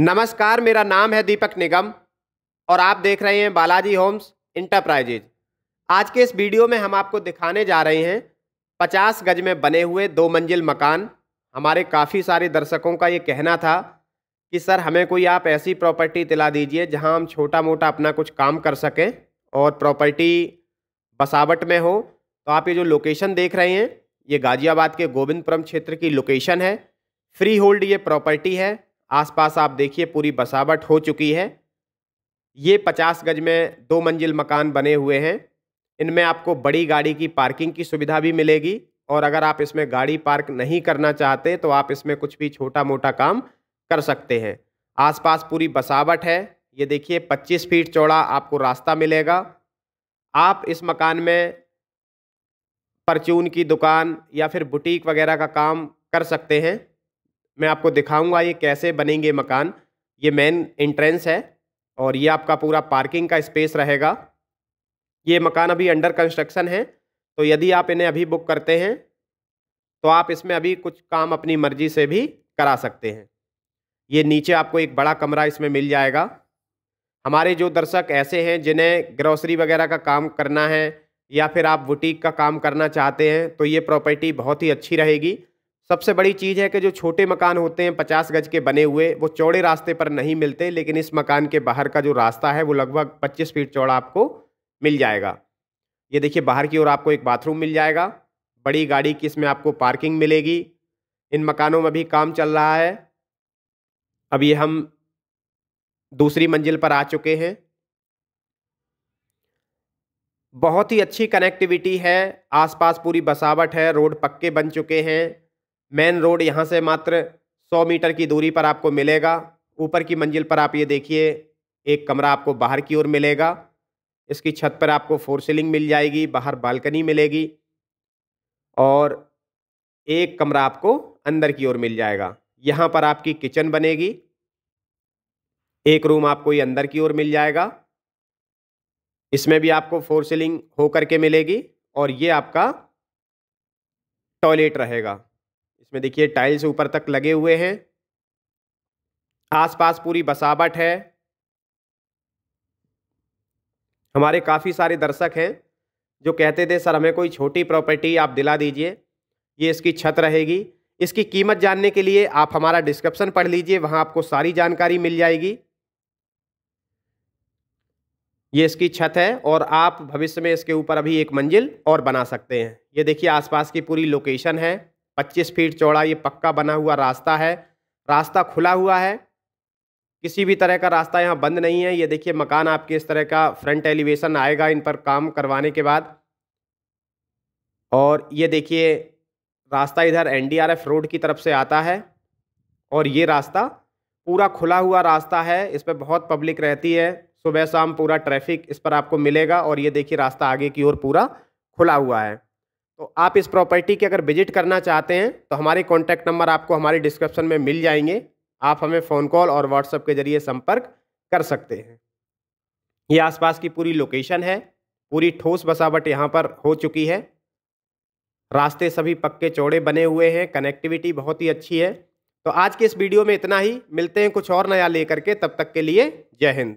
नमस्कार मेरा नाम है दीपक निगम और आप देख रहे हैं बालाजी होम्स इंटरप्राइजेज आज के इस वीडियो में हम आपको दिखाने जा रहे हैं 50 गज में बने हुए दो मंजिल मकान हमारे काफ़ी सारे दर्शकों का ये कहना था कि सर हमें कोई आप ऐसी प्रॉपर्टी दिला दीजिए जहां हम छोटा मोटा अपना कुछ काम कर सकें और प्रॉपर्टी बसावट में हो तो आप ये जो लोकेशन देख रहे हैं ये गाज़ियाबाद के गोविंदपुरम क्षेत्र की लोकेशन है फ्री होल्ड ये प्रॉपर्टी है आसपास आप देखिए पूरी बसावट हो चुकी है ये पचास गज में दो मंजिल मकान बने हुए हैं इनमें आपको बड़ी गाड़ी की पार्किंग की सुविधा भी मिलेगी और अगर आप इसमें गाड़ी पार्क नहीं करना चाहते तो आप इसमें कुछ भी छोटा मोटा काम कर सकते हैं आसपास पूरी बसावट है ये देखिए 25 फीट चौड़ा आपको रास्ता मिलेगा आप इस मकान में परचून की दुकान या फिर बुटीक वगैरह का काम कर सकते हैं मैं आपको दिखाऊंगा ये कैसे बनेंगे मकान ये मेन एंट्रेंस है और ये आपका पूरा पार्किंग का स्पेस रहेगा ये मकान अभी अंडर कंस्ट्रक्शन है तो यदि आप इन्हें अभी बुक करते हैं तो आप इसमें अभी कुछ काम अपनी मर्जी से भी करा सकते हैं ये नीचे आपको एक बड़ा कमरा इसमें मिल जाएगा हमारे जो दर्शक ऐसे हैं जिन्हें ग्रोसरी वगैरह का काम करना है या फिर आप बुटीक का काम करना चाहते हैं तो ये प्रॉपर्टी बहुत ही अच्छी रहेगी सबसे बड़ी चीज़ है कि जो छोटे मकान होते हैं पचास गज के बने हुए वो चौड़े रास्ते पर नहीं मिलते लेकिन इस मकान के बाहर का जो रास्ता है वो लगभग पच्चीस फीट चौड़ा आपको मिल जाएगा ये देखिए बाहर की ओर आपको एक बाथरूम मिल जाएगा बड़ी गाड़ी की इसमें आपको पार्किंग मिलेगी इन मकानों में भी काम चल रहा है अब ये हम दूसरी मंजिल पर आ चुके हैं बहुत ही अच्छी कनेक्टिविटी है आसपास पूरी बसावट है रोड पक्के बन चुके हैं मेन रोड यहाँ से मात्र 100 मीटर की दूरी पर आपको मिलेगा ऊपर की मंजिल पर आप ये देखिए एक कमरा आपको बाहर की ओर मिलेगा इसकी छत पर आपको फोर सीलिंग मिल जाएगी बाहर बालकनी मिलेगी और एक कमरा आपको अंदर की ओर मिल जाएगा यहाँ पर आपकी किचन बनेगी एक रूम आपको ये अंदर की ओर मिल जाएगा इसमें भी आपको फोर सीलिंग होकर के मिलेगी और ये आपका टॉयलेट रहेगा इसमें देखिए टाइल्स ऊपर तक लगे हुए हैं आसपास पूरी बसावट है हमारे काफ़ी सारे दर्शक हैं जो कहते थे सर हमें कोई छोटी प्रॉपर्टी आप दिला दीजिए ये इसकी छत रहेगी इसकी कीमत जानने के लिए आप हमारा डिस्क्रिप्शन पढ़ लीजिए वहाँ आपको सारी जानकारी मिल जाएगी ये इसकी छत है और आप भविष्य में इसके ऊपर अभी एक मंजिल और बना सकते हैं ये देखिए आसपास की पूरी लोकेशन है पच्चीस फीट चौड़ा ये पक्का बना हुआ रास्ता है रास्ता खुला हुआ है किसी भी तरह का रास्ता यहाँ बंद नहीं है ये देखिए मकान आपके इस तरह का फ्रंट एलिवेशन आएगा इन पर काम करवाने के बाद और ये देखिए रास्ता इधर एनडीआरएफ रोड की तरफ से आता है और ये रास्ता पूरा खुला हुआ रास्ता है इस पर बहुत पब्लिक रहती है सुबह शाम पूरा ट्रैफिक इस पर आपको मिलेगा और ये देखिए रास्ता आगे की ओर पूरा खुला हुआ है तो आप इस प्रॉपर्टी के अगर विजिट करना चाहते हैं तो हमारे कॉन्टैक्ट नंबर आपको हमारे डिस्क्रिप्शन में मिल जाएंगे आप हमें फ़ोन कॉल और व्हाट्सएप के ज़रिए संपर्क कर सकते हैं ये आसपास की पूरी लोकेशन है पूरी ठोस बसावट यहाँ पर हो चुकी है रास्ते सभी पक्के चौड़े बने हुए हैं कनेक्टिविटी बहुत ही अच्छी है तो आज के इस वीडियो में इतना ही मिलते हैं कुछ और नया लेकर के तब तक के लिए जय हिंद